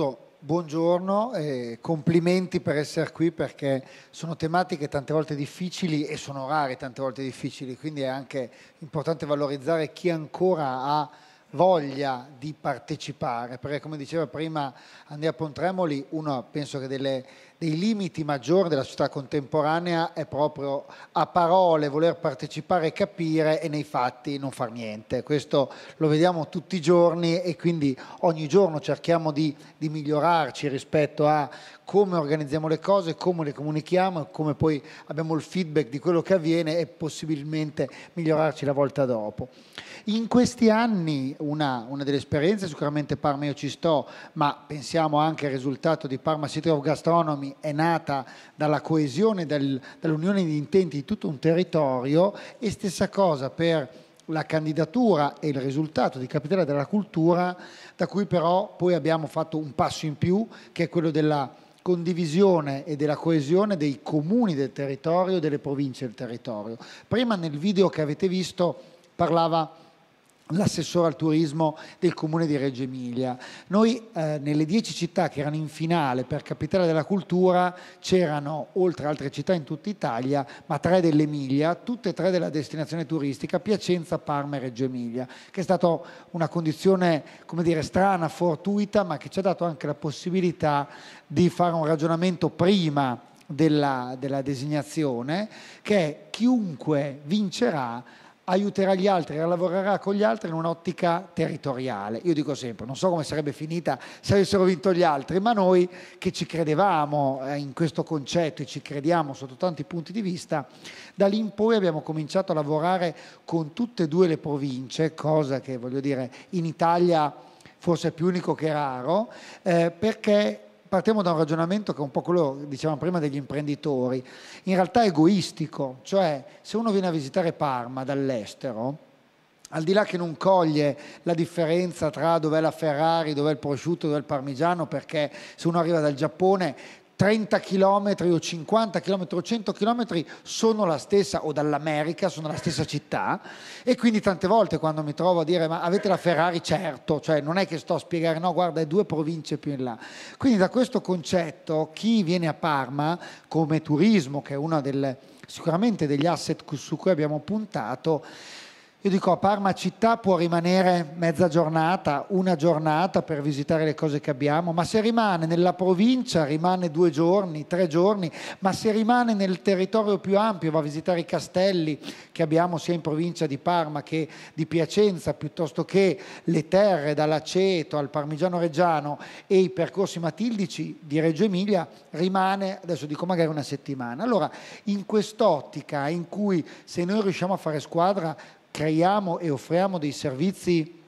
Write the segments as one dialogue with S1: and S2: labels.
S1: innanzitutto buongiorno e complimenti per essere qui perché sono tematiche tante volte difficili e sono orari tante volte difficili, quindi è anche importante valorizzare chi ancora ha voglia di partecipare, perché come diceva prima Andrea Pontremoli, uno penso che delle dei limiti maggiori della società contemporanea è proprio a parole voler partecipare e capire e nei fatti non far niente. Questo lo vediamo tutti i giorni e quindi ogni giorno cerchiamo di, di migliorarci rispetto a come organizziamo le cose, come le comunichiamo, come poi abbiamo il feedback di quello che avviene e possibilmente migliorarci la volta dopo. In questi anni una, una delle esperienze, sicuramente Parma io ci sto, ma pensiamo anche al risultato di Parma City of Gastronomy è nata dalla coesione, del, dall'unione di intenti di tutto un territorio e stessa cosa per la candidatura e il risultato di Capitale della Cultura, da cui però poi abbiamo fatto un passo in più, che è quello della condivisione e della coesione dei comuni del territorio e delle province del territorio. Prima nel video che avete visto parlava l'assessore al turismo del comune di Reggio Emilia. Noi eh, nelle dieci città che erano in finale per capitale della cultura c'erano, oltre altre città in tutta Italia, ma tre dell'Emilia, tutte e tre della destinazione turistica, Piacenza, Parma e Reggio Emilia, che è stata una condizione, come dire, strana, fortuita, ma che ci ha dato anche la possibilità di fare un ragionamento prima della, della designazione, che chiunque vincerà aiuterà gli altri, lavorerà con gli altri in un'ottica territoriale. Io dico sempre, non so come sarebbe finita se avessero vinto gli altri, ma noi che ci credevamo eh, in questo concetto e ci crediamo sotto tanti punti di vista, da lì in poi abbiamo cominciato a lavorare con tutte e due le province, cosa che voglio dire in Italia forse è più unico che raro, eh, perché partiamo da un ragionamento che è un po' quello che dicevamo prima degli imprenditori, in realtà egoistico, cioè se uno viene a visitare Parma dall'estero, al di là che non coglie la differenza tra dov'è la Ferrari, dov'è il prosciutto, dov'è il parmigiano, perché se uno arriva dal Giappone 30 km o 50 km o 100 km sono la stessa, o dall'America, sono la stessa città e quindi tante volte quando mi trovo a dire ma avete la Ferrari certo, cioè non è che sto a spiegare no guarda è due province più in là. Quindi da questo concetto chi viene a Parma come turismo che è uno sicuramente degli asset su cui abbiamo puntato io dico a Parma città può rimanere mezza giornata, una giornata per visitare le cose che abbiamo, ma se rimane nella provincia rimane due giorni, tre giorni, ma se rimane nel territorio più ampio va a visitare i castelli che abbiamo sia in provincia di Parma che di Piacenza, piuttosto che le terre dall'aceto al parmigiano reggiano e i percorsi matildici di Reggio Emilia, rimane, adesso dico magari una settimana. Allora, in quest'ottica in cui se noi riusciamo a fare squadra creiamo e offriamo dei servizi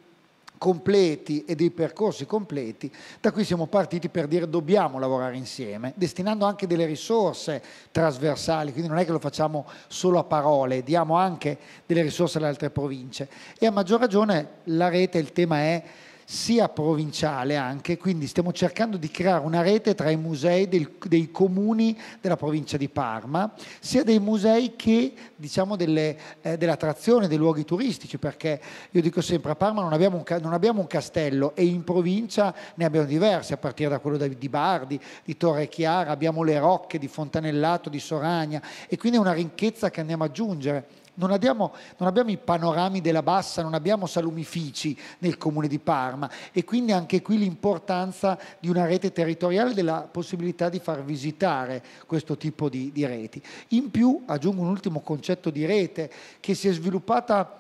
S1: completi e dei percorsi completi, da qui siamo partiti per dire dobbiamo lavorare insieme, destinando anche delle risorse trasversali, quindi non è che lo facciamo solo a parole, diamo anche delle risorse alle altre province e a maggior ragione la rete, il tema è sia provinciale anche, quindi stiamo cercando di creare una rete tra i musei del, dei comuni della provincia di Parma, sia dei musei che diciamo delle, eh, dell'attrazione, dei luoghi turistici, perché io dico sempre a Parma non abbiamo, un, non abbiamo, un, castello e in provincia ne abbiamo diversi, a partire da quello di Bardi, di Torre Chiara, abbiamo le Rocche, di Fontanellato, di Soragna e quindi è una ricchezza che andiamo ad aggiungere non abbiamo, non abbiamo i panorami della bassa, non abbiamo salumifici nel comune di Parma e quindi anche qui l'importanza di una rete territoriale, della possibilità di far visitare questo tipo di, di reti. In più aggiungo un ultimo concetto di rete che si è sviluppata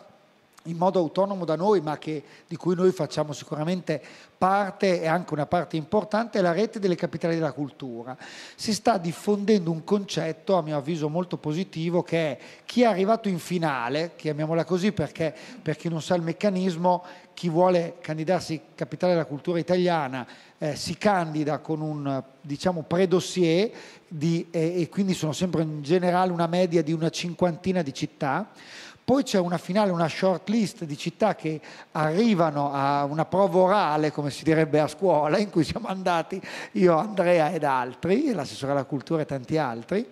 S1: in modo autonomo da noi, ma che, di cui noi facciamo sicuramente parte e anche una parte importante, è la rete delle capitali della cultura. Si sta diffondendo un concetto, a mio avviso molto positivo, che è chi è arrivato in finale, chiamiamola così perché per chi non sa il meccanismo, chi vuole candidarsi capitale della cultura italiana eh, si candida con un diciamo, pre-dossier di, eh, e quindi sono sempre in generale una media di una cinquantina di città. Poi c'è una finale, una short list di città che arrivano a una prova orale, come si direbbe a scuola, in cui siamo andati io, Andrea ed altri, l'assessore alla cultura e tanti altri,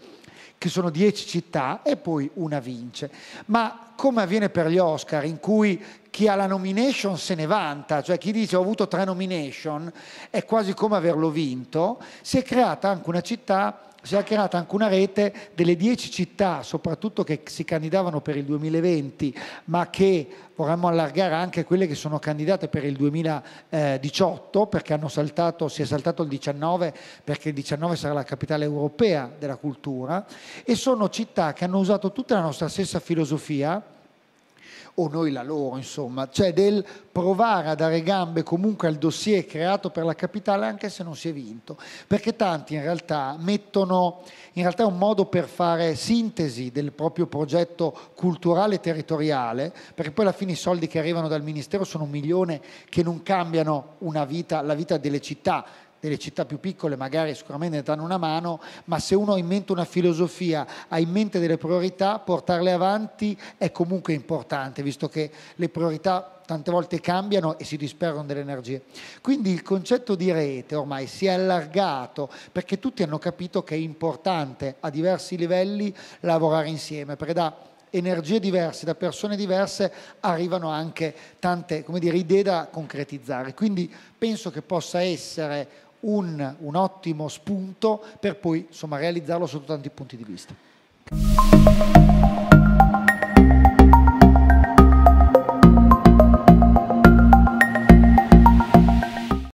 S1: che sono dieci città e poi una vince. Ma come avviene per gli Oscar, in cui chi ha la nomination se ne vanta, cioè chi dice ho avuto tre nomination è quasi come averlo vinto, si è creata anche una città, si è creata anche una rete delle dieci città, soprattutto che si candidavano per il 2020, ma che vorremmo allargare anche quelle che sono candidate per il 2018, perché saltato, si è saltato il 19, perché il 19 sarà la capitale europea della cultura, e sono città che hanno usato tutta la nostra stessa filosofia, o noi la loro, insomma, cioè del provare a dare gambe comunque al dossier creato per la capitale anche se non si è vinto, perché tanti in realtà mettono, in realtà è un modo per fare sintesi del proprio progetto culturale e territoriale, perché poi alla fine i soldi che arrivano dal Ministero sono un milione che non cambiano una vita, la vita delle città, delle città più piccole magari sicuramente ne danno una mano, ma se uno ha in mente una filosofia, ha in mente delle priorità, portarle avanti è comunque importante, visto che le priorità tante volte cambiano e si disperdono delle energie. Quindi il concetto di rete ormai si è allargato perché tutti hanno capito che è importante a diversi livelli lavorare insieme, perché da energie diverse, da persone diverse, arrivano anche tante dire, idee da concretizzare. Quindi penso che possa essere un, un ottimo spunto per poi insomma, realizzarlo sotto tanti punti di vista.